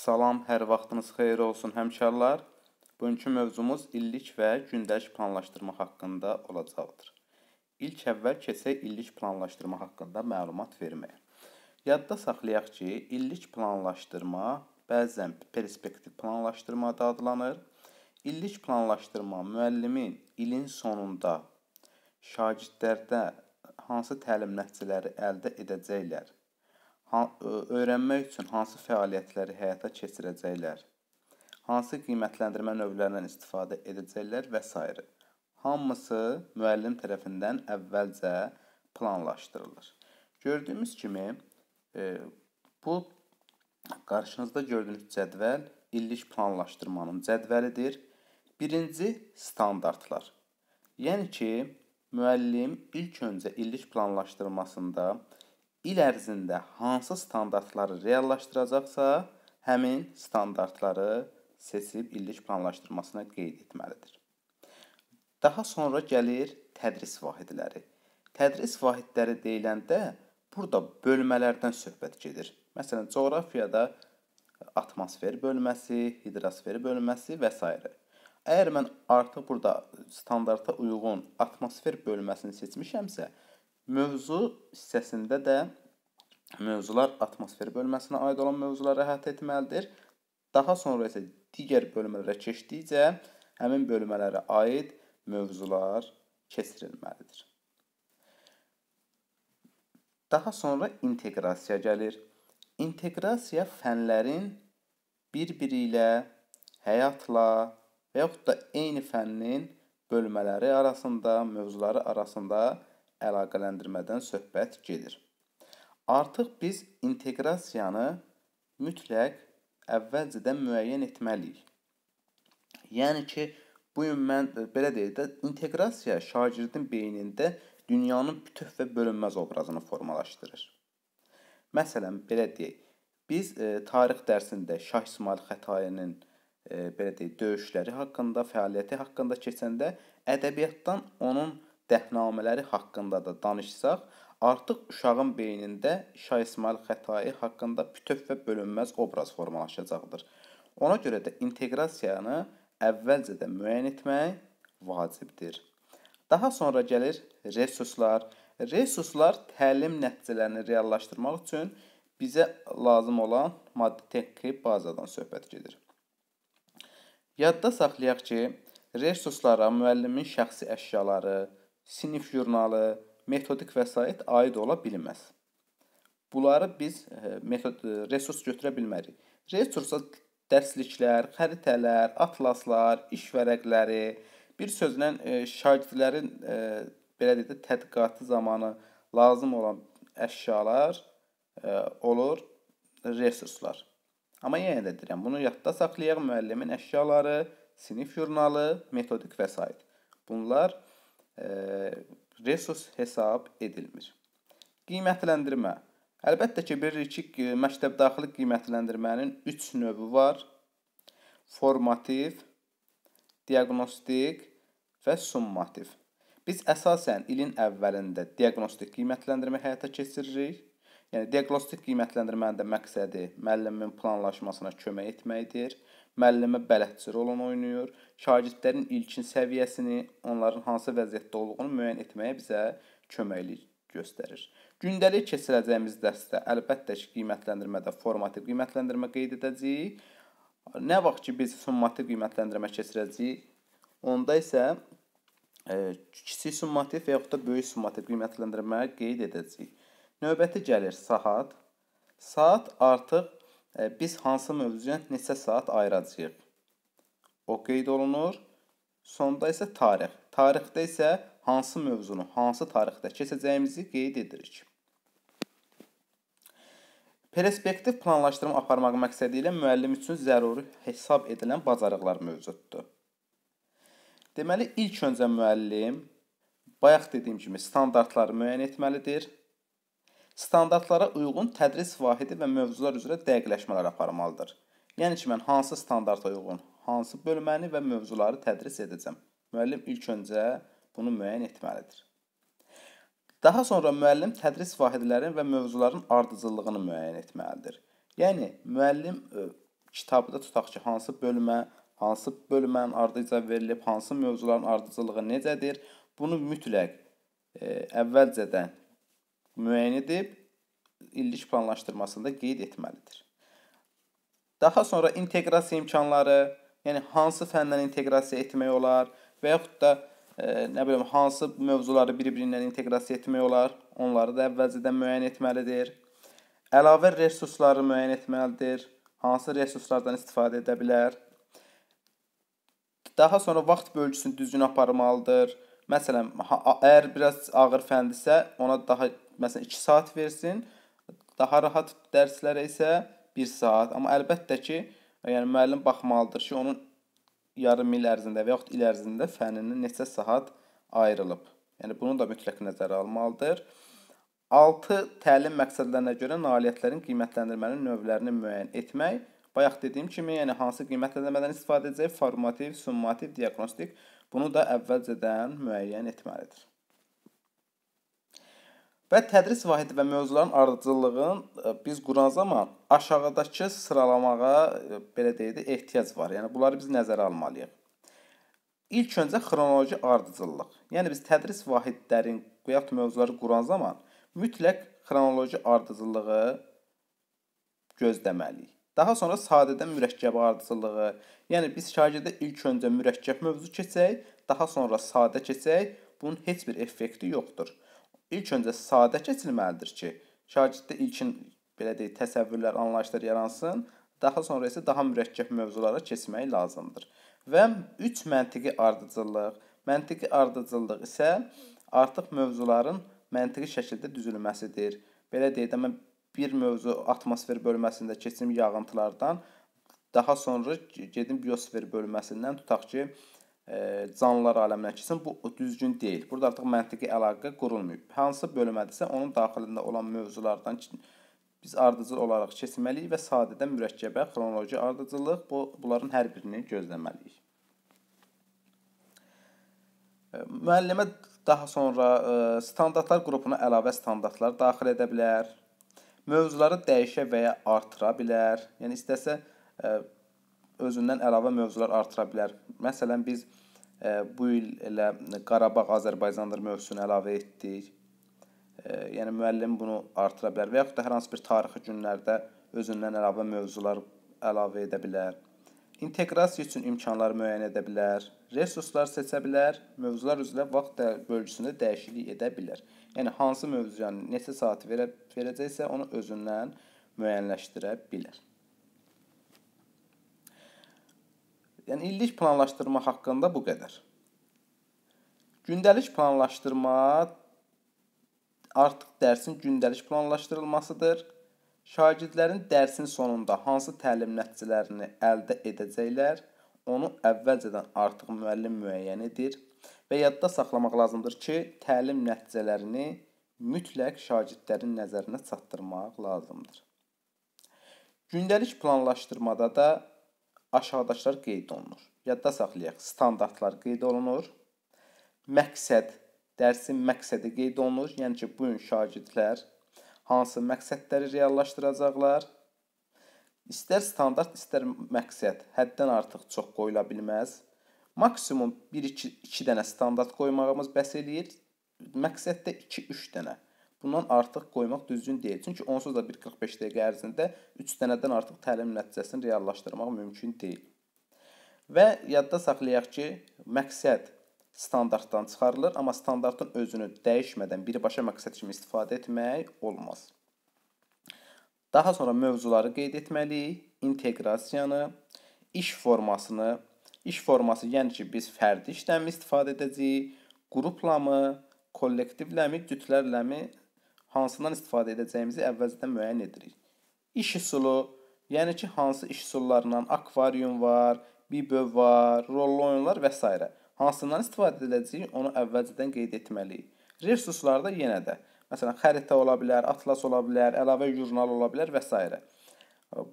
Salam, hər vaxtınız xeyir olsun həmkarlar. Bugünkü mövzumuz illik və gündəlik planlaşdırma haqqında olacaqdır. İlk əvvəl keçək illik planlaşdırma haqqında məlumat verməyə. Yadda saxlayaq ki, illik planlaşdırma bəzən perspektiv planlaşdırma da adlanır. İllik planlaşdırma müəllimin ilin sonunda şagirdlərdə hansı təlim nəticələri əldə edəcəklər öyrənmək üçün hansı fəaliyyətləri həyata keçirəcəklər? Hansı qiymətləndirmə növlərindən istifadə edəcəklər və s. Hamısı müəllim tərəfindən əvvəlcə planlaşdırılır. Gördüyümüz kimi e, bu qarşınızda gördüyünüz cədvəl illik planlaşdırmanın cədvəlidir. Birinci standartlar. Yəni ki, müəllim ilk öncə illik planlaşdırmasında il ərzində hansı standartları reallaşdıracaqsa, həmin standartları seçib illik planlaşdırmasına qeyd etməlidir. Daha sonra gəlir tədris vahidləri. Tədris vahidləri deyiləndə burada bölmələrdən söhbət gedir. Məsələn, coğrafiyada atmosfer bölməsi, hidrosfer bölməsi və s. Əgər mən artıq burada standarta uyğun atmosfer bölməsini seçmişəmsə, mövzu hissəsində də mövzular atmosfer bölməsinə aid olan mövzuları əhatə etməlidir. Daha sonra isə digər bölmələrə keçdikcə həmin bölmələrə aid mövzular keçirilməlidir. Daha sonra inteqrasiya gəlir. İnteqrasiya fənlərin bir-biri ilə, həyatla və yaxud da eyni fənnin bölmələri arasında, mövzuları arasında əlaqələndirmədən söhbət gedir. Artıq biz inteqrasiyanı mütləq əvvəlcədən müəyyən etməliyik. Yəni ki, bu gün mən e, belə deyək də, inteqrasiya şagirdin beynində dünyanın bütöv və bölünməz obrazını formalaşdırır. Məsələn, belə deyək, biz e, tarix dərsində Şah İsmayıl Xətayinin e, belə deyək, döyüşləri haqqında, fəaliyyəti haqqında keçəndə ədəbiyyatdan onun dəfnamələri haqqında da danışsaq, Artıq uşağın beynində Şah İsmail Xətai haqqında bütöv və bölünməz obraz formalaşacaqdır. Ona görə də inteqrasiyanı əvvəlcədən müəyyən etmək vacibdir. Daha sonra gəlir resurslar. Resurslar təlim nəticələrini reallaşdırmaq üçün bizə lazım olan maddi-texniki bazadan söhbət gedir. Yadda saxlayaq ki, resurslara müəllimin şəxsi əşyaları, sinif jurnalı, metodik vəsait aid ola bilməz. Bunları biz e, metod e, resurs götürə bilmərik. Resursa dərsliklər, xəritələr, atlaslar, iş vərəqləri, bir sözlə e, şagirdlərin belə deyək də tədqiqatı zamanı lazım olan əşyalar olur resurslar. Amma yenə də deyirəm, bunu yadda saxlayaq müəllimin əşyaları, sinif jurnalı, metodik vəsait. Bunlar resurs hesab edilmir. Qiymətləndirmə Əlbəttə ki, bilirik ki, məktəb daxili qiymətləndirmənin 3 növü var. Formativ, diaqnostik və summativ. Biz əsasən ilin əvvəlində diaqnostik qiymətləndirmə həyata keçiririk. Yəni diaqnostik qiymətləndirmənin də məqsədi müəllimin planlaşmasına kömək etməkdir. Müəllimə bələdçi rolunu oynayır. Şagirdlərin ilkin səviyyəsini, onların hansı vəziyyətdə olduğunu müəyyən etməyə bizə köməklik göstərir. Gündəlik keçirəcəyimiz dərsdə əlbəttə ki, qiymətləndirmədə formativ qiymətləndirmə qeyd edəcəyik. Nə vaxt ki biz summativ qiymətləndirmə keçirəcəyik, onda isə e, kiçik summativ və yaxud da böyük summativ qiymətləndirmə qeyd edəcəyik. Növbəti gəlir saat. Saat artıq e, biz hansı mövzuya neçə saat ayıracağıq? O qeyd olunur. Sonda isə tarix. Tarixdə isə hansı mövzunu, hansı tarixdə keçəcəyimizi qeyd edirik. Perspektiv planlaşdırma aparmaq məqsədi ilə müəllim üçün zəruri hesab edilən bacarıqlar mövcuddur. Deməli, ilk öncə müəllim bayaq dediyim kimi standartları müəyyən etməlidir standartlara uyğun tədris vahidi və mövzular üzrə dəqiqləşmələr aparmalıdır. Yəni ki, mən hansı standarta uyğun, hansı bölməni və mövzuları tədris edəcəm? Müəllim ilk öncə bunu müəyyən etməlidir. Daha sonra müəllim tədris vahidlərin və mövzuların ardıcıllığını müəyyən etməlidir. Yəni müəllim e, kitabda tutaq ki, hansı bölmə, hansı bölmənin ardıca verilib, hansı mövzuların ardıcılığı necədir, bunu mütləq ə, e, əvvəlcədən müəyyən edib illik planlaşdırmasında qeyd etməlidir. Daha sonra inteqrasiya imkanları, yəni hansı fəndən inteqrasiya etmək olar və yaxud da e, nə bilim hansı mövzuları bir-birindən inteqrasiya etmək olar, onları da əvvəlcədən müəyyən etməlidir. Əlavə resursları müəyyən etməlidir. Hansı resurslardan istifadə edə bilər? Daha sonra vaxt bölgüsünü düzgün aparmalıdır Məsələn, əgər biraz ağır fəndirsə, ona daha məsələn 2 saat versin. Daha rahat dərslərə isə 1 saat. Amma əlbəttə ki, yəni müəllim baxmalıdır ki, onun yarım il ərzində və yaxud il ərzində fənindən neçə saat ayrılıb. Yəni bunu da mütləq nəzərə almalıdır. 6 təlim məqsədlərinə görə nailiyyətlərin qiymətləndirmənin növlərini müəyyən etmək. Bayaq dediyim kimi, yəni hansı qiymətləndirmədən istifadə edəcək? Formativ, summativ, diaqnostik. Bunu da əvvəlcədən müəyyən etməlidir. Və tədris vahidi və mövzuların ardıcıllığını e, biz quran zaman aşağıdakı sıralamağa e, belə deyək də ehtiyac var. Yəni bunları biz nəzərə almalıyıq. İlk öncə xronoloji ardıcıllıq. Yəni biz tədris vahidlərin qoyaq mövzuları quran zaman mütləq xronoloji ardıcıllığı gözləməliyik. Daha sonra sadədən mürəkkəbə ardıcılığı. Yəni biz şagirdə ilk öncə mürəkkəb mövzu keçək, daha sonra sadə keçək. Bunun heç bir effekti yoxdur. İlk öncə sadə keçilməlidir ki, şagirddə ilkin belə deyək təsəvvürlər, anlayışlar yaransın. Daha sonra isə daha mürəkkəb mövzulara keçmək lazımdır. Və 3 məntiqi ardıcıllıq. Məntiqi ardıcıllıq isə artıq mövzuların məntiqi şəkildə düzülməsidir. Belə deyək də mən bir mövzu atmosfer bölməsində keçim yağıntılardan, daha sonra gedim biosfer bölməsindən tutaq ki, e, canlılar aləminə keçsin. Bu düzgün deyil. Burada artıq məntiqi əlaqə qurulmayıb. Hansı bölmədirsə, onun daxilində olan mövzulardan biz ardıcıl olaraq keçməliyik və sadədən mürəkkəbə xronoloji ardıcıllıq bu bunların hər birini gözləməliyik. E, müəllimə daha sonra e, standartlar qrupuna əlavə standartlar daxil edə bilər. Mövzuları dəyişə və ya artıra bilər. Yəni istəsə e, özündən əlavə mövzular artıra bilər. Məsələn biz e, bu il elə Qarabağ Azərbaycandır mövzusunu əlavə etdik. E, yəni müəllim bunu artıra bilər və yaxud da hər hansı bir tarixi günlərdə özündən əlavə mövzular əlavə edə bilər. İnteqrasiya üçün imkanlar müəyyən edə bilər resurslar seçə bilər, mövzular üzrə vaxt bölgüsündə dəyişiklik edə bilər. Yəni hansı mövzuya neçə saat verə, verəcəksə, onu özündən müəyyənləşdirə bilər. Yəni illik planlaşdırma haqqında bu qədər. Gündəlik planlaşdırma artıq dərsin gündəlik planlaşdırılmasıdır. Şagirdlərin dərsin sonunda hansı təlim nəticələrini əldə edəcəklər? onu əvvəlcədən artıq müəllim müəyyən edir və yadda saxlamaq lazımdır ki, təlim nəticələrini mütləq şagirdlərin nəzərinə çatdırmaq lazımdır. Gündəlik planlaşdırmada da aşağıdakılar qeyd olunur. Yadda saxlayaq, standartlar qeyd olunur. Məqsəd, dərsin məqsədi qeyd olunur. Yəni ki, bu gün şagirdlər hansı məqsədləri reallaşdıracaqlar? İstər standart, istər məqsəd həddən artıq çox qoyula bilməz. Maksimum 1-2 dənə standart qoymağımız bəs eləyir. Məqsəddə 2-3 dənə. Bundan artıq qoymaq düzgün deyil. Çünki onsuz da 1.45 dəqiqə ərzində 3 dənədən artıq təlim nəticəsini reallaşdırmaq mümkün deyil. Və yadda saxlayaq ki, məqsəd standartdan çıxarılır, amma standartın özünü dəyişmədən birbaşa məqsəd kimi istifadə etmək olmaz. Daha sonra mövzuları qeyd etməliyik. İnteqrasiyanı, iş formasını, iş forması yəni ki, biz fərdi işləmi istifadə edəcəyik, qruplamı, kollektivləmi, cütlərləmi, hansından istifadə edəcəyimizi əvvəlcədən müəyyən edirik. İş üsulu, yəni ki, hansı iş üsullarından akvarium var, biböv var, rollu oyunlar və s. hansından istifadə edəcəyik, onu əvvəlcədən qeyd etməliyik. Resurslarda yenə də Məsələn, xəritə ola bilər, atlas ola bilər, əlavə jurnal ola bilər və s.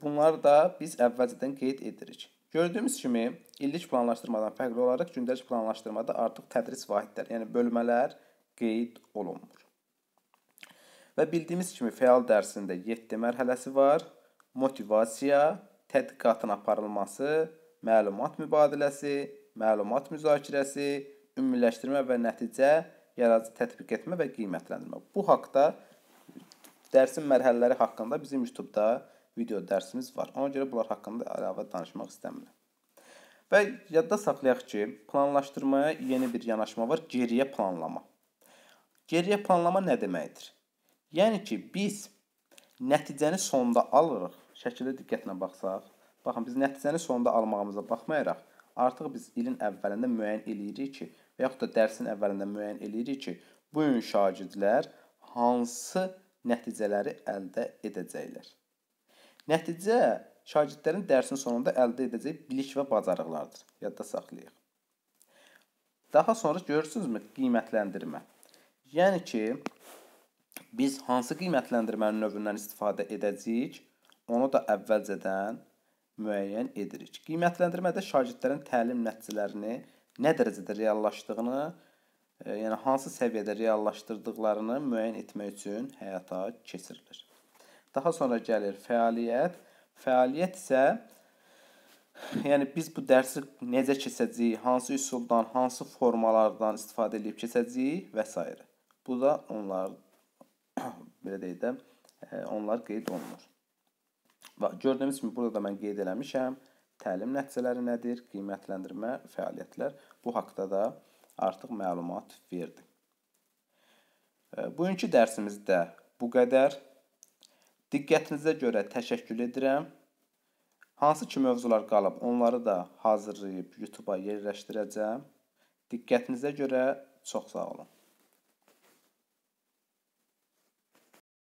Bunları da biz əvvəlcədən qeyd edirik. Gördüyümüz kimi, illik planlaşdırmadan fərqli olaraq gündəlik planlaşdırmada artıq tədris vahidləri, yəni bölmələr qeyd olunmur. Və bildiyimiz kimi, fəal dərsində 7 mərhələsi var. Motivasiya, tədqiqatın aparılması, məlumat mübadiləsi, məlumat müzakirəsi, ümumiləşdirmə və nəticə yaradıcı tətbiq etmə və qiymətləndirmə. Bu haqda dərsin mərhələləri haqqında bizim YouTube-da video dərsimiz var. Ona görə bunlar haqqında əlavə danışmaq istəmirəm. Və yadda saxlayaq ki, planlaşdırmaya yeni bir yanaşma var, geriyə planlama. Geriyə planlama nə deməkdir? Yəni ki, biz nəticəni sonda alırıq. Şəkilə diqqətlə baxsaq, baxın biz nəticəni sonda almağımıza baxmayaraq, artıq biz ilin əvvəlində müəyyən eləyirik ki, və yaxud da dərsin əvvəlində müəyyən eləyirik ki, bu gün şagirdlər hansı nəticələri əldə edəcəklər. Nəticə şagirdlərin dərsin sonunda əldə edəcəyi bilik və bacarıqlardır. Yadda saxlayaq. Daha sonra görürsünüzmü qiymətləndirmə. Yəni ki, biz hansı qiymətləndirmənin növündən istifadə edəcəyik, onu da əvvəlcədən müəyyən edirik. Qiymətləndirmədə şagirdlərin təlim nəticələrini nə dərəcədə reallaşdığını, e, yəni hansı səviyyədə reallaşdırdıqlarını müəyyən etmək üçün həyata keçirilir. Daha sonra gəlir fəaliyyət. Fəaliyyət isə yəni biz bu dərsi necə keçəcəyik, hansı üsuldan, hansı formalardan istifadə edib keçəcəyik və s. Bu da onlar belə deyək də e, onlar qeyd olunur. Bax gördüyünüz kimi burada da mən qeyd eləmişəm. Təlim nəticələri nədir? Qiymətləndirmə fəaliyyətlər. Bu haqqda da artıq məlumat verdi. E, bugünkü dərsimizdə bu qədər. Diqqətinizə görə təşəkkür edirəm. Hansı ki mövzular qalıb, onları da hazırlayıb YouTube-a yerləşdirəcəm. Diqqətinizə görə çox sağ olun.